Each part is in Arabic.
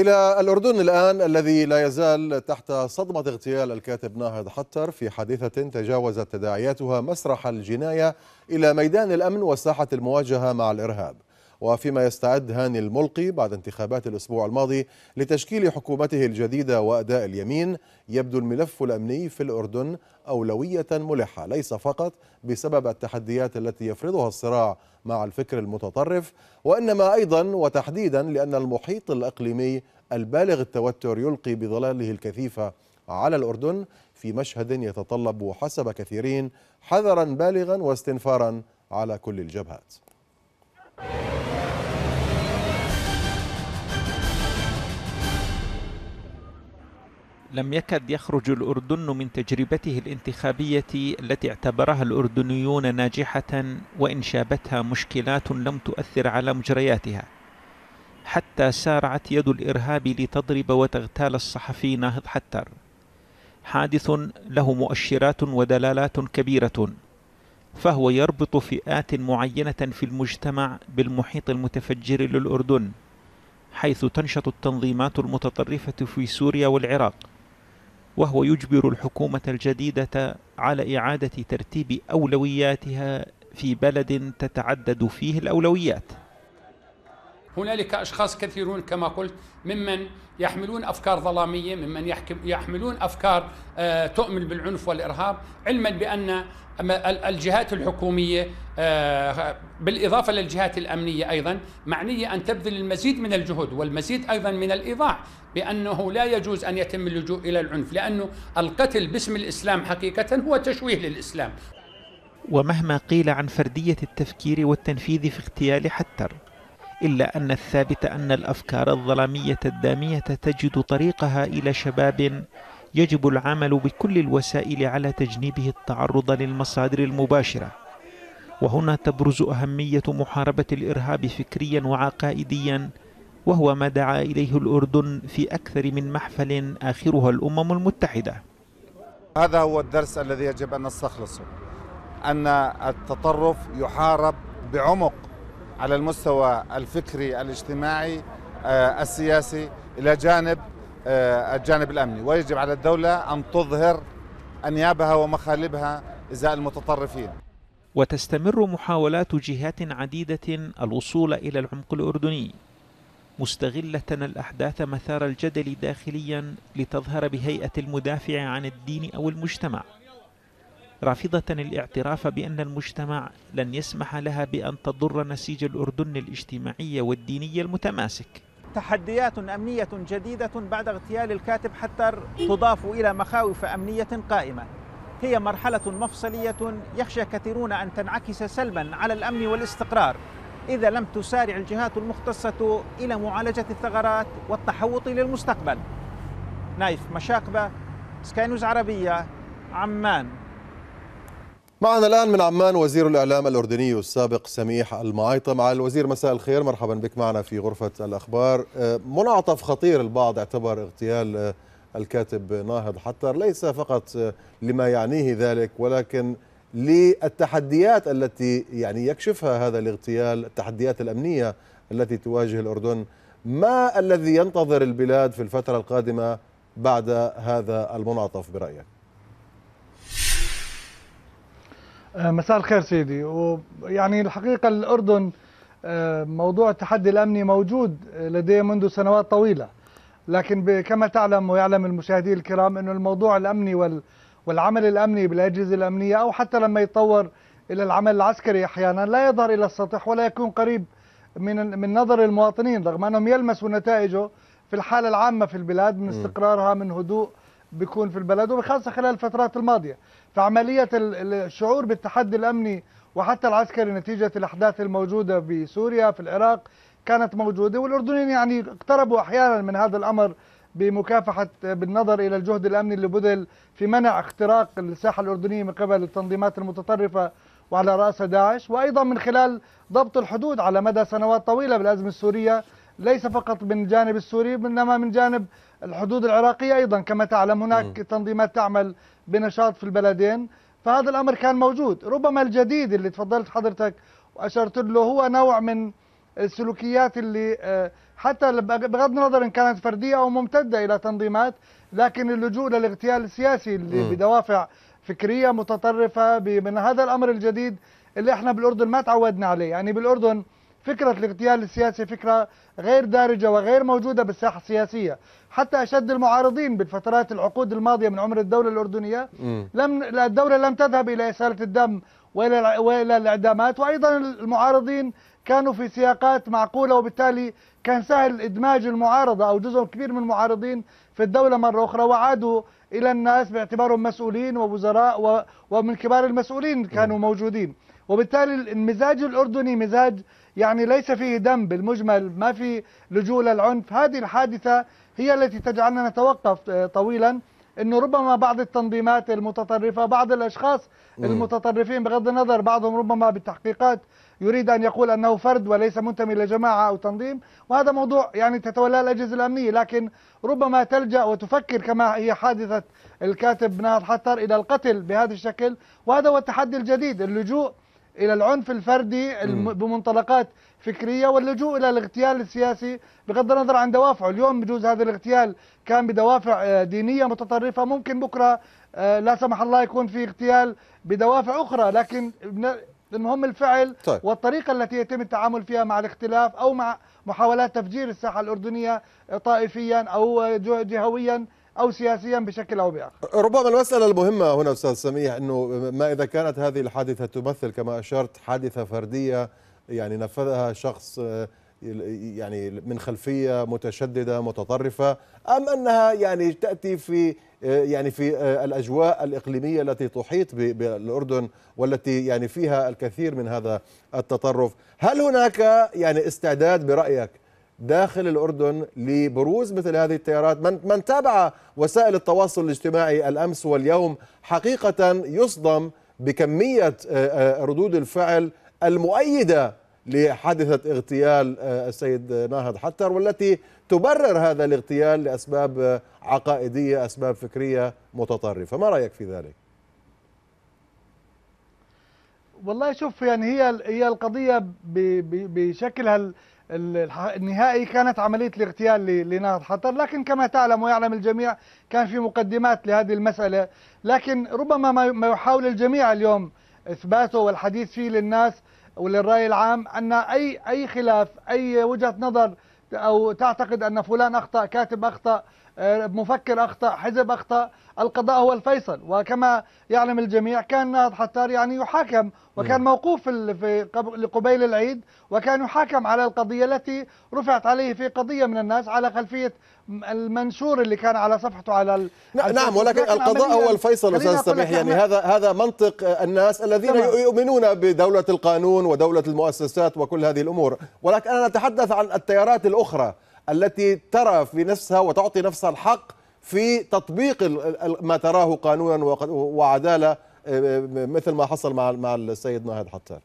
إلى الأردن الآن الذي لا يزال تحت صدمة اغتيال الكاتب ناهض حتر في حادثة تجاوزت تداعياتها مسرح الجناية إلى ميدان الأمن وساحة المواجهة مع الإرهاب وفيما يستعد هاني الملقي بعد انتخابات الأسبوع الماضي لتشكيل حكومته الجديدة وأداء اليمين يبدو الملف الأمني في الأردن أولوية ملحة ليس فقط بسبب التحديات التي يفرضها الصراع مع الفكر المتطرف وإنما أيضا وتحديدا لأن المحيط الإقليمي البالغ التوتر يلقي بظلاله الكثيفة على الأردن في مشهد يتطلب حسب كثيرين حذرا بالغا واستنفارا على كل الجبهات لم يكد يخرج الأردن من تجربته الانتخابية التي اعتبرها الأردنيون ناجحة وإن شابتها مشكلات لم تؤثر على مجرياتها حتى سارعت يد الإرهاب لتضرب وتغتال الصحفي ناهض حتر حادث له مؤشرات ودلالات كبيرة فهو يربط فئات معينة في المجتمع بالمحيط المتفجر للأردن حيث تنشط التنظيمات المتطرفة في سوريا والعراق وهو يجبر الحكومة الجديدة على إعادة ترتيب أولوياتها في بلد تتعدد فيه الأولويات هنالك أشخاص كثيرون كما قلت ممن يحملون أفكار ظلامية ممن يحملون أفكار آه، تؤمن بالعنف والإرهاب علما بأن الجهات الحكومية آه، بالإضافة للجهات الأمنية أيضا معنية أن تبذل المزيد من الجهد والمزيد أيضا من الإيضاح بأنه لا يجوز أن يتم اللجوء إلى العنف لأنه القتل باسم الإسلام حقيقة هو تشويه للإسلام ومهما قيل عن فردية التفكير والتنفيذ في اغتيال حتر إلا أن الثابت أن الأفكار الظلامية الدامية تجد طريقها إلى شباب يجب العمل بكل الوسائل على تجنيبه التعرض للمصادر المباشرة وهنا تبرز أهمية محاربة الإرهاب فكريا وعقائديا وهو ما دعا إليه الأردن في أكثر من محفل آخرها الأمم المتحدة هذا هو الدرس الذي يجب أن نستخلصه أن التطرف يحارب بعمق على المستوى الفكري الاجتماعي آه، السياسي إلى جانب آه، الجانب الأمني ويجب على الدولة أن تظهر أنيابها ومخالبها إزاء المتطرفين وتستمر محاولات جهات عديدة الوصول إلى العمق الأردني مستغلة الأحداث مثار الجدل داخليا لتظهر بهيئة المدافع عن الدين أو المجتمع رافضة الاعتراف بأن المجتمع لن يسمح لها بأن تضر نسيج الأردن الاجتماعي والديني المتماسك تحديات أمنية جديدة بعد اغتيال الكاتب حتى تضاف إلى مخاوف أمنية قائمة هي مرحلة مفصلية يخشى كثيرون أن تنعكس سلبا على الأمن والاستقرار إذا لم تسارع الجهات المختصة إلى معالجة الثغرات والتحوط للمستقبل نايف مشاقبة سكاي نيوز عربية عمان معنا الآن من عمان وزير الإعلام الأردني السابق سميح المعيطة مع الوزير مساء الخير مرحبا بك معنا في غرفة الأخبار آه، منعطف خطير البعض اعتبر اغتيال آه، الكاتب ناهض حتر ليس فقط آه، لما يعنيه ذلك ولكن للتحديات التي يعني يكشفها هذا الاغتيال التحديات الأمنية التي تواجه الأردن ما الذي ينتظر البلاد في الفترة القادمة بعد هذا المنعطف برأيك؟ آه، مساء الخير سيدي ويعني الحقيقة الأردن آه، موضوع التحدي الأمني موجود آه، لديه منذ سنوات طويلة لكن كما تعلم ويعلم المشاهدين الكرام أن الموضوع الأمني والعمل الأمني بالأجهزة الأمنية أو حتى لما يتطور إلى العمل العسكري أحيانا لا يظهر إلى السطح ولا يكون قريب من من نظر المواطنين رغم أنهم يلمسوا نتائجه في الحالة العامة في البلاد من استقرارها من هدوء بيكون في البلد وبخاصة خلال الفترات الماضية فعملية الشعور بالتحدي الأمني وحتى العسكري نتيجة الأحداث الموجودة في سوريا في العراق كانت موجودة والأردنيين يعني اقتربوا أحيانا من هذا الأمر بمكافحة بالنظر إلى الجهد الأمني اللي بذل في منع اختراق الساحة الأردنية من قبل التنظيمات المتطرفة وعلى رأسها داعش وأيضا من خلال ضبط الحدود على مدى سنوات طويلة بالأزمة السورية ليس فقط من جانب السوري إنما من جانب الحدود العراقية أيضا كما تعلم هناك م. تنظيمات تعمل بنشاط في البلدين فهذا الأمر كان موجود ربما الجديد اللي تفضلت حضرتك وأشرت له هو نوع من السلوكيات اللي آه، حتى بغض النظر إن كانت فردية أو ممتدة إلى تنظيمات لكن اللجوء للاغتيال السياسي اللي م. بدوافع فكرية متطرفة من هذا الأمر الجديد اللي احنا بالأردن ما تعودنا عليه يعني بالأردن فكرة الاغتيال السياسي فكرة غير دارجة وغير موجودة بالساحة السياسية حتى أشد المعارضين بالفترات العقود الماضية من عمر الدولة الأردنية م. لم الدولة لم تذهب إلى إسالة الدم وإلى, وإلى الإعدامات وأيضا المعارضين كانوا في سياقات معقولة وبالتالي كان سهل إدماج المعارضة أو جزء كبير من المعارضين في الدولة مرة أخرى وعادوا إلى الناس باعتبارهم مسؤولين ووزراء ومن كبار المسؤولين كانوا موجودين وبالتالي المزاج الأردني مزاج يعني ليس فيه دم بالمجمل ما في لجوء للعنف هذه الحادثة هي التي تجعلنا نتوقف آه، طويلا انه ربما بعض التنظيمات المتطرفه بعض الاشخاص المتطرفين بغض النظر بعضهم ربما بالتحقيقات يريد ان يقول انه فرد وليس منتمي لجماعه او تنظيم وهذا موضوع يعني تتولاه الاجهزه الامنيه لكن ربما تلجا وتفكر كما هي حادثه الكاتب ناهض حتر الى القتل بهذا الشكل وهذا هو التحدي الجديد اللجوء إلى العنف الفردي م. بمنطلقات فكرية واللجوء إلى الاغتيال السياسي بغض النظر عن دوافعه اليوم بجوز هذا الاغتيال كان بدوافع آه، دينية متطرفة ممكن بكرة آه، لا سمح الله يكون في اغتيال بدوافع أخرى لكن المهم الفعل طيب. والطريقة التي يتم التعامل فيها مع الاختلاف أو مع محاولات تفجير الساحة الأردنية طائفيا أو جهويا او سياسيا بشكل او باخر. ربما المساله المهمه هنا استاذ سميح انه ما اذا كانت هذه الحادثه تمثل كما اشرت حادثه فرديه يعني نفذها شخص آه، يعني من خلفيه متشدده متطرفه ام انها يعني تاتي في آه، يعني في آه، الاجواء الاقليميه التي تحيط بالاردن والتي يعني فيها الكثير من هذا التطرف، هل هناك يعني استعداد برايك داخل الأردن لبروز مثل هذه التيارات من, من تابع وسائل التواصل الاجتماعي الأمس واليوم حقيقة يصدم بكمية آه، آه، ردود الفعل المؤيدة لحادثة اغتيال آه، السيد ناهض حتر والتي تبرر هذا الاغتيال لأسباب عقائدية أسباب فكرية متطرفة ما رأيك في ذلك؟ والله شوف يعني هي هي القضيه بشكلها النهائي كانت عملية الاغتيال لنهض حطر لكن كما تعلم ويعلم الجميع كان في مقدمات لهذه المسألة لكن ربما ما يحاول الجميع اليوم إثباته والحديث فيه للناس وللرأي العام أن أي أي خلاف أي وجهة نظر أو تعتقد أن فلان أخطأ كاتب أخطأ آه، مفكر أخطأ حزب أخطأ القضاء هو الفيصل وكما يعلم الجميع كان ناهض حتار يعني يحاكم وكان نعم. موقوف في قبيل العيد وكان يحاكم على القضية التي رفعت عليه في قضية من الناس على خلفية المنشور اللي كان على صفحته على نعم ولكن القضاء هو الفيصل استاذ سميح يعني هذا هذا منطق الناس الذين تمام. يؤمنون بدولة القانون ودولة المؤسسات وكل هذه الامور ولكن انا اتحدث عن التيارات الاخرى التي ترى في نفسها وتعطي نفسها الحق في تطبيق ما تراه قانونا وعداله آه، آه، مثل ما حصل مع مع السيد ناهد حتار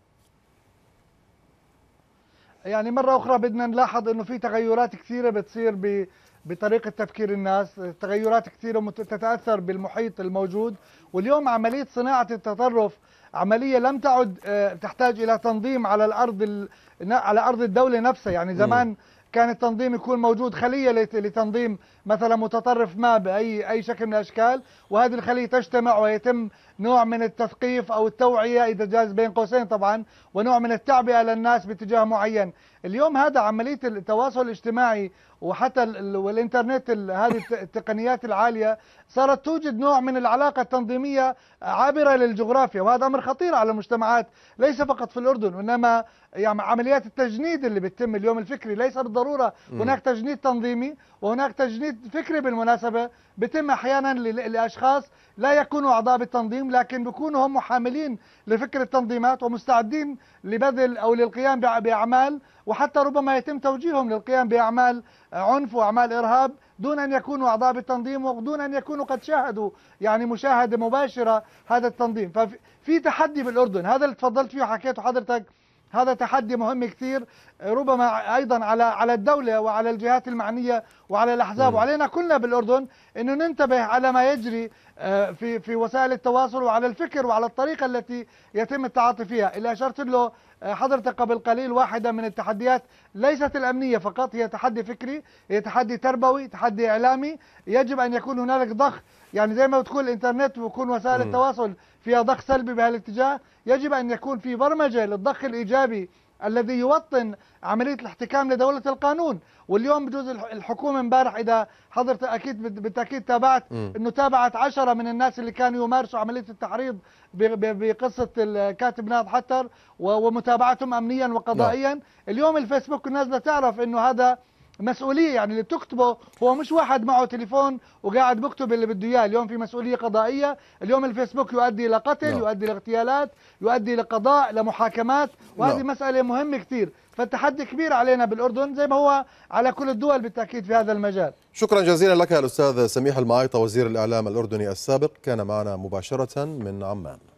يعني مرة أخرى بدنا نلاحظ أنه في تغيرات كثيرة بتصير بطريقة تفكير الناس تغيرات كثيرة تتأثر بالمحيط الموجود واليوم عملية صناعة التطرف عملية لم تعد آه، تحتاج إلى تنظيم على الأرض على أرض الدولة نفسها يعني زمان م. كان التنظيم يكون موجود خلية لتنظيم مثلا متطرف ما بأي أي شكل من الأشكال وهذه الخلية تجتمع ويتم نوع من التثقيف أو التوعية إذا جاز بين قوسين طبعا ونوع من التعبئة للناس باتجاه معين اليوم هذا عملية التواصل الاجتماعي وحتى والإنترنت هذه التقنيات العالية صارت توجد نوع من العلاقة التنظيمية عابرة للجغرافيا وهذا أمر خطير على المجتمعات ليس فقط في الأردن وإنما يعني عمليات التجنيد اللي بتتم اليوم الفكري ليس بالضرورة هناك تجنيد تنظيمي وهناك تجنيد فكره بالمناسبة بتم أحيانا لأشخاص لا يكونوا أعضاء بالتنظيم لكن بيكونوا هم محاملين لفكر التنظيمات ومستعدين لبذل أو للقيام بأعمال وحتى ربما يتم توجيههم للقيام بأعمال عنف وأعمال إرهاب دون أن يكونوا أعضاء بالتنظيم ودون أن يكونوا قد شاهدوا يعني مشاهدة مباشرة هذا التنظيم ففي تحدي بالأردن هذا اللي تفضلت فيه وحكيته حضرتك هذا تحدي مهم كثير ربما ايضا على على الدوله وعلى الجهات المعنيه وعلى الأحزاب مم. وعلينا كلنا بالأردن أنه ننتبه على ما يجري آه، في في وسائل التواصل وعلى الفكر وعلى الطريقة التي يتم التعاطي فيها اللي أشرت له آه، حضرتك قبل قليل واحدة من التحديات ليست الأمنية فقط هي تحدي فكري هي تحدي تربوي تحدي إعلامي يجب أن يكون هنالك ضخ يعني زي ما بتقول الإنترنت ويكون وسائل التواصل فيها ضخ سلبي بهالاتجاه يجب أن يكون في برمجة للضخ الإيجابي الذي يوطن عملية الاحتكام لدولة القانون واليوم بجوز الحكومة امبارح إذا حضرت أكيد بالتأكيد تابعت أنه تابعت عشرة من الناس اللي كانوا يمارسوا عملية التحريض بقصة الكاتب ناض حتر ومتابعتهم أمنيا وقضائيا نعم. اليوم الفيسبوك الناس تعرف أنه هذا مسؤوليه يعني اللي بتكتبه هو مش واحد معه تليفون وقاعد بكتب اللي بده اياه اليوم في مسؤوليه قضائيه اليوم الفيسبوك يؤدي الى قتل لا. نعم. يؤدي لاغتيالات يؤدي لقضاء لمحاكمات وهذه لا. نعم. مساله مهمه كثير فالتحدي كبير علينا بالاردن زي ما هو على كل الدول بالتاكيد في هذا المجال شكرا جزيلا لك الاستاذ سميح المعايطه وزير الاعلام الاردني السابق كان معنا مباشره من عمان